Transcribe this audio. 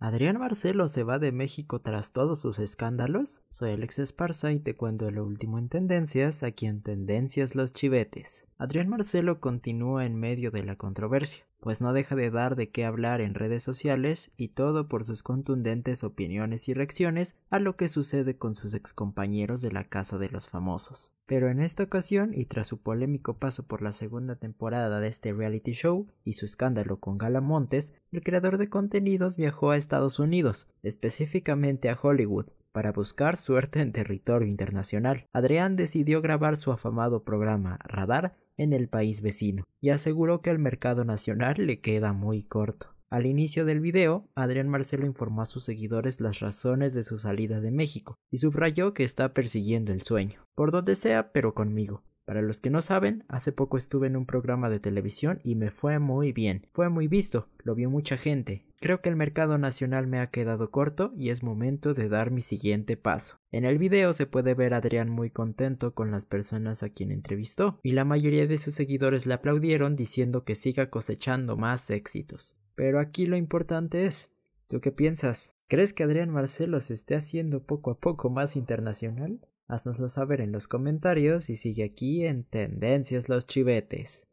¿Adrián Marcelo se va de México tras todos sus escándalos? Soy Alex Esparza y te cuento lo último en tendencias, aquí en Tendencias los Chivetes. Adrián Marcelo continúa en medio de la controversia pues no deja de dar de qué hablar en redes sociales y todo por sus contundentes opiniones y reacciones a lo que sucede con sus excompañeros de la Casa de los Famosos. Pero en esta ocasión, y tras su polémico paso por la segunda temporada de este reality show y su escándalo con Gala Montes, el creador de contenidos viajó a Estados Unidos, específicamente a Hollywood, para buscar suerte en territorio internacional. Adrián decidió grabar su afamado programa Radar en el país vecino, y aseguró que el mercado nacional le queda muy corto. Al inicio del video, Adrián Marcelo informó a sus seguidores las razones de su salida de México y subrayó que está persiguiendo el sueño, por donde sea, pero conmigo. Para los que no saben, hace poco estuve en un programa de televisión y me fue muy bien. Fue muy visto, lo vio mucha gente. Creo que el mercado nacional me ha quedado corto y es momento de dar mi siguiente paso. En el video se puede ver a Adrián muy contento con las personas a quien entrevistó, y la mayoría de sus seguidores le aplaudieron diciendo que siga cosechando más éxitos. Pero aquí lo importante es, ¿tú qué piensas? ¿Crees que Adrián Marcelo se esté haciendo poco a poco más internacional? Haznoslo saber en los comentarios y sigue aquí en Tendencias los Chivetes.